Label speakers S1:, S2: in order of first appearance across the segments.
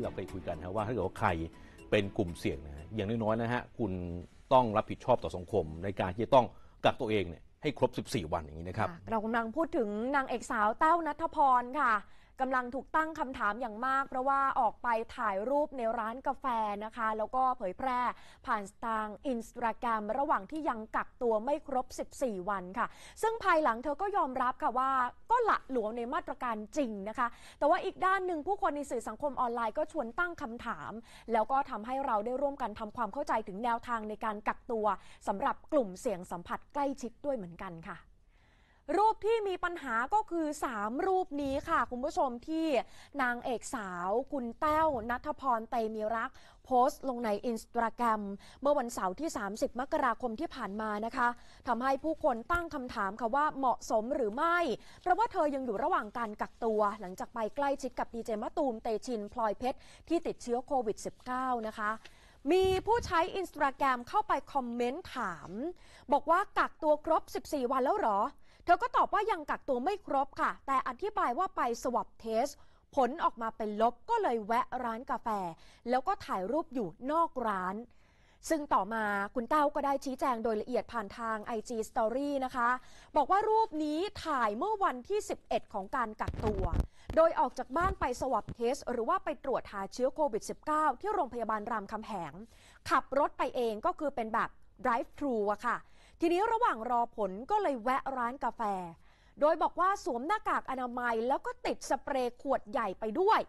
S1: ที่เราเคยคุยกันนะว่าถ้าเกิดว่าใครเป็นกลุ่มเสี่ยงนะอย่างน้อยๆนะฮะคุณต้องรับผิดชอบต่อสังคมในการที่จะต้องกักตัวเองเนี่ยให้ครบ 14 วันอย่างนี้นะครับ
S2: เรากำลังพูดถึงนางเอกสาวเต้านัทพรค่ะกำลังถูกตั้งคำถามอย่างมาก เพราะว่าออกไปถ่ายรูปในร้านกาแฟนะคะ แล้วก็เผยแพร่ผ่านทางอินสตาแกรมระหว่างที่ยังกักตัวไม่ครบ 14 วันค่ะ ซึ่งภายหลังเธอก็ยอมรับค่ะว่าก็ละหลวมในมาตรการจริงนะคะ แต่ว่าอีกด้านหนึ่งผู้คนในสื่อสังคมออนไลน์ก็ชวนตั้งคำถาม แล้วก็ทำให้เราได้ร่วมกันทำความเข้าใจถึงแนวทางในการกักตัวสำหรับกลุ่มเสี่ยงสัมผัสใกล้ชิดด้วยเหมือนกันค่ะรูปที่มีปัญหาก็คือ 3 รูปนี้ค่ะ คุณผู้ชมที่นางเอกสาว คุณแต้วนัทพรเตมีรัก โพสต์ลงในอินสตาแกรมเมื่อวันเสาร์ที่ 30 มกราคมที่ผ่านมานะคะทำให้ผู้คนตั้งคำถามค่ะว่าเหมาะสมหรือไม่ เพราะว่าเธอยังอยู่ระหว่างการกักตัว หลังจากไปใกล้ชิดกับดีเจมะตูมเตชินพลอยเพชรที่ติดเชื้อโควิด -19 นะคะมีผู้ใช้อินสตาแกรมเข้าไปคอมเมนต์ถาม บอกว่ากักตัวครบ 14 วันแล้วหรอธอก็ตอบว่ายังกักตัวไม่ครบค่ะ แต่อธิบายว่าไปสวอปเทสผลออกมาเป็นลบก็เลยแวะร้านกาแฟ แล้วก็ถ่ายรูปอยู่นอกร้าน ซึ่งต่อมาคุณเต้าก็ได้ชี้แจงโดยละเอียดผ่านทาง IG Story นะคะ บอกว่ารูปนี้ถ่ายเมื่อวันที่ 11 ของการกักตัว โดยออกจากบ้านไปสวอปเทสหรือว่าไปตรวจหาเชื้อโควิด -19 ที่โรงพยาบาลรามคำแหงขับรถไปเองก็คือเป็นแบบ drive thru อะค่ะทีนี้ระหว่างรอผลก็เลยแวะร้านกาแฟ โดยบอกว่าสวมหน้ากากอนามัยแล้วก็ติดสเปรย์ขวดใหญ่ไปด้วย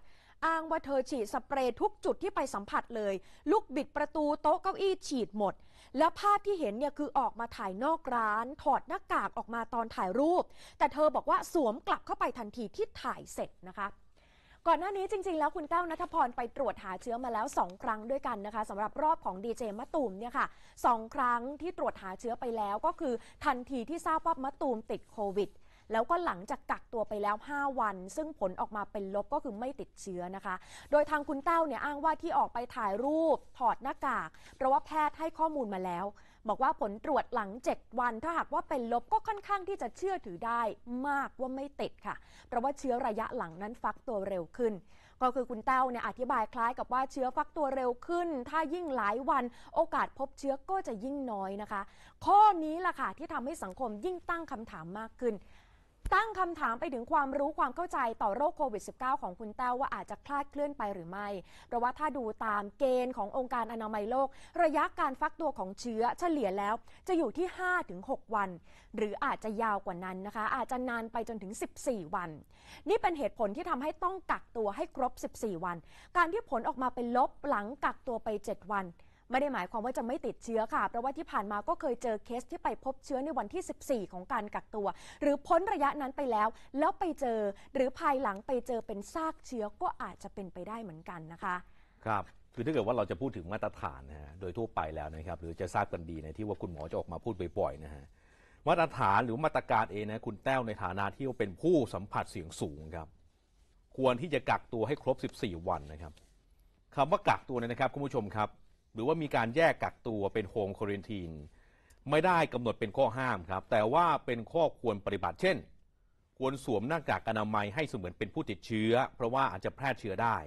S2: อ้างว่าเธอฉีดสเปรย์ทุกจุดที่ไปสัมผัสเลย ลูกบิดประตูโต๊ะเก้าอี้ฉีดหมด แล้วภาพที่เห็นเนี่ยคือออกมาถ่ายนอกร้าน ถอดหน้ากากออกมาตอนถ่ายรูป แต่เธอบอกว่าสวมกลับเข้าไปทันทีที่ถ่ายเสร็จนะคะก่อนหน้านี้จริงๆแล้วคุณแต้วนัทพรไปตรวจหาเชื้อมาแล้ว 2 ครั้งด้วยกันนะคะสำหรับรอบของดีเจมะตูมเนี่ยค่ะสครั้งที่ตรวจหาเชื้อไปแล้วก็คือทันทีที่ทราบว่ามะตูมติดโควิด แล้วก็หลังจากกักตัวไปแล้ว 5 วัน ซึ่งผลออกมาเป็นลบก็คือไม่ติดเชื้อนะคะ โดยทางคุณเต้าเนี่ยอ้างว่าที่ออกไปถ่ายรูป ถอดหน้ากากเพราะว่าแพทย์ให้ข้อมูลมาแล้วบอกว่าผลตรวจหลัง7วัน ถ้าหากว่าเป็น ลบก็ค่อนข้างที่จะเชื่อถือได้มากว่าไม่ติดค่ะ เพราะว่าเชื้อระยะหลังนั้นฟักตัวเร็วขึ้น ก็คือคุณเต้าเนี่ยอธิบายคล้ายกับว่าเชื้อฟักตัวเร็วขึ้น ถ้ายิ่งหลายวัน โอกาสพบเชื้อก็จะยิ่งน้อยนะคะ ข้อนี้ล่ะค่ะที่ทำให้สังคมยิ่งตั้งคำถามมากขึ้นตั้งคำถามไปถึงความรู้ความเข้าใจต่อโรคโควิด -19 ของคุณแต้วว่าอาจจะคลาดเคลื่อนไปหรือไม่ เพราะว่าถ้าดูตามเกณฑ์ขององค์การอนามัยโลก ระยะการฟักตัวของเชื้อเฉลี่ยแล้วจะอยู่ที่ 5-6 วัน หรืออาจจะยาวกว่านั้นนะคะ อาจจะนานไปจนถึง 14 วัน นี่เป็นเหตุผลที่ทำให้ต้องกักตัวให้ครบ 14 วัน การที่ผลออกมาเป็นลบหลังกักตัวไป 7 วันไม่ได้หมายความว่าจะไม่ติดเชื้อค่ะ เพราะว่าที่ผ่านมาก็เคยเจอเคสที่ไปพบเชื้อในวันที่ 14 ของการกักตัว หรือพ้นระยะนั้นไปแล้ว แล้วไปเจอหรือภายหลังไปเจอเป็นซากเชื้อก็อาจจะเป็นไปได้เหมือนกันนะคะ
S1: ครับคือถ้าเกิดว่าเราจะพูดถึงมาตรฐานนะฮะโดยทั่วไปแล้วนะครับ หรือจะทราบกันดีนะที่ว่าคุณหมอจะออกมาพูดบ่อยๆนะฮะมาตรฐานหรือมาตรการเองนะคุณแต้วในฐานะที่เป็นผู้สัมผัสเสี่ยงสูงครับ ควรที่จะกักตัวให้ครบ 14 วันนะครับคำว่ากักตัวเนี่ยนะครับ คุณผู้ชมครับหรือว่ามีการแยกกักตัวเป็นโฮมควอรนทีน ไม่ได้กำหนดเป็นข้อห้ามครับ แต่ว่าเป็นข้อควรปฏิบัติเช่น ควรสวมหน้ากากอนามัยให้เสมือนเป็นผู้ติดเชื้อ เพราะว่าอาจจะแพร่เชื้อได้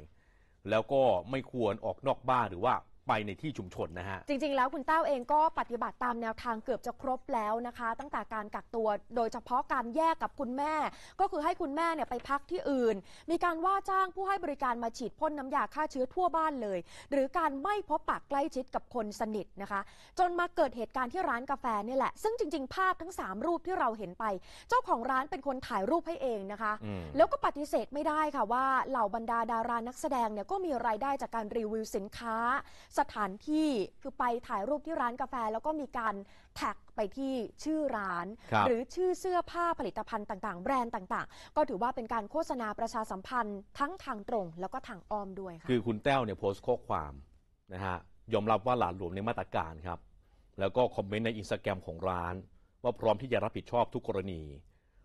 S1: แล้วก็ไม่ควรออกนอกบ้านหรือว่าไปในที่ชุมชนนะฮะ
S2: จริงๆ แล้วคุณเต้าเองก็ปฏิบัติตามแนวทางเกือบจะครบแล้วนะคะ ตั้งแต่การกักตัวโดยเฉพาะการแยกกับคุณแม่ ก็คือให้คุณแม่เนี่ยไปพักที่อื่น มีการว่าจ้างผู้ให้บริการมาฉีดพ่นน้ำยาฆ่าเชื้อทั่วบ้านเลย หรือการไม่พบปากใกล้ชิดกับคนสนิทนะคะ จนมาเกิดเหตุการณ์ที่ร้านกาแฟนี่แหละ ซึ่งจริงๆ ภาพทั้ง 3 รูปที่เราเห็นไป เจ้าของร้านเป็นคนถ่ายรูปให้เองนะคะ แล้วก็ปฏิเสธไม่ได้ค่ะว่าเหล่าบรรดาดารานักแสดงเนี่ยก็มีรายได้จากการรีวิวสินค้าสถานที่คือไปถ่ายรูปที่ร้านกาแฟ แล้วก็มีการแท็กไปที่ชื่อร้าน หรือชื่อเสื้อผ้าผลิตภัณฑ์ต่างๆ แบรนด์ต่างๆ ก็ถือว่าเป็นการโฆษณาประชาสัมพันธ์ทั้งทางตรงแล้วก็ทางอ้อมด้วยค่ะ
S1: คือคุณแต้วเนี่ยโพสต์ข้อความนะฮะยอมรับว่าหลานหลวงในมาตรการครับแล้วก็คอมเมนต์ในอินสตาแกรมของร้าน ว่าพร้อมที่จะรับผิดชอบทุกกรณี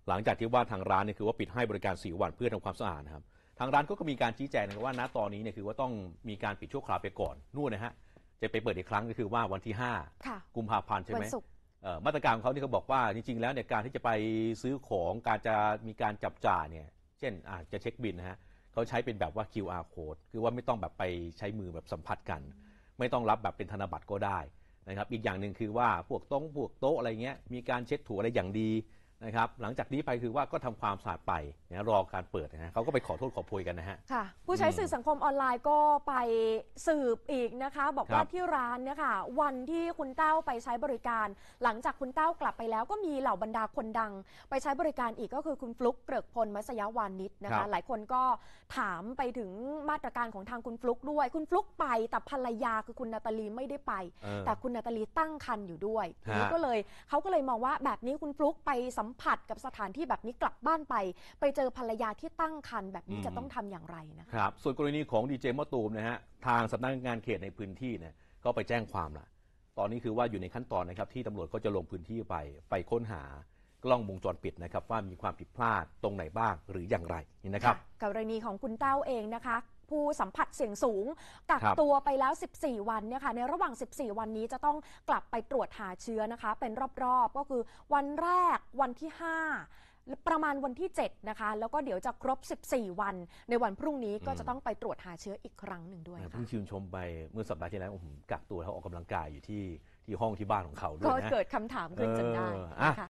S1: หลังจากที่ว่าทางร้านเนี่ยคือว่าปิดให้บริการสีวันเพื่อทำความสะอาดครับทางร้านก็มีการชี้แจงนะครับว่าณตอนนี้เนี่ยคือว่าต้องมีการปิดชั่วคราวไปก่อนนู่นนะฮะ จะไปเปิดอีกครั้งก็คือว่าวันที่5กุมภาพันธ์ใช่ไหมมาตรการของเขาที่เขาบอกว่าจริงๆแล้วเนี่ยการที่จะไปซื้อของการจะมีการจับจ่ายเนี่ยเช่น อาจจะเช็คบินนะฮะเขาใช้เป็นแบบว่า QR code คือว่าไม่ต้องแบบไปใช้มือแบบสัมผัสกัน ไม่ต้องรับแบบเป็นธนบัตรก็ได้นะครับอีกอย่างหนึ่งคือว่าพวกโต๊ะพวกโต๊ะอะไรเงี้ยมีการเช็ดถูอะไรอย่างดีนะครับหลังจากนี้ไปคือว่าก็ทำความสะอาดไปนะรอการเปิดนะฮะเขาก็ไปขอโทษขอโพยกันนะฮะ
S2: ค่ะผู้ใช้สื่อสังคมออนไลน์ก็ไปสืบอีกนะคะบอกว่าที่ร้านเนี่ยค่ะวันที่คุณเต้าไปใช้บริการ หลังจากคุณเต้ากลับไปแล้ว ก็มีเหล่าบรรดาคนดังไปใช้บริการอีกก็คือคุณฟลุ๊กเกริกพลมัสยาวานิดนะคะหลายคนก็ถามไปถึงมาตรการของทางคุณฟลุ๊กด้วย คุณฟลุ๊กไปแต่ภรรยาคือคุณนาตาลีไม่ได้ไป แต่คุณนาตาลีตั้งครรภ์อยู่ด้วยทีนี้ก็เลยเขาก็เลยมองว่าแบบนี้คุณฟลุ๊กไปสัมผัสกับสถานที่แบบนี้กลับบ้านไปไปเจอภรรยาที่ตั้งครรภ์แบบนี้จะต้องทำอย่างไรนะ
S1: ครับส่วนกรณีของดีเจมะตูมนะฮะทางสำนักงานเขตในพื้นที่เนี่ยก็ไปแจ้งความละตอนนี้คือว่าอยู่ในขั้นตอนนะครับที่ตำรวจก็จะลงพื้นที่ไป ไปค้นหากล้องวงจรปิดนะครับว่ามีความผิดพลาดตรงไหนบ้างหรืออย่างไรนี่นะครับ
S2: กับกรณีของคุณเต้าเองนะคะผู้สัมผัสเสี่ยงสูงกักตัวไปแล้ว 14 วันเนี่ยค่ะ ในระหว่าง 14 วันนี้จะต้องกลับไปตรวจหาเชื้อนะคะ เป็นรอบๆ ก็คือวันแรกวันที่5ประมาณวันที่7นะคะ แล้วก็เดี๋ยวจะครบ 14 วันในวันพรุ่งนี้ก็จะต้องไปตรวจหาเชื้ออีกครั้งหนึ่งด้วยเพิ
S1: ่คงชื่นชมไป เมื่อสัปดาห์ที่แล้วผมกักตัวแล้วออกกำลังกายอยู่ที่ที่ห้องที่บ้านของเขาด้วยนะ ก็เกิดคำถามขึ้นจนได้นะค
S2: ะ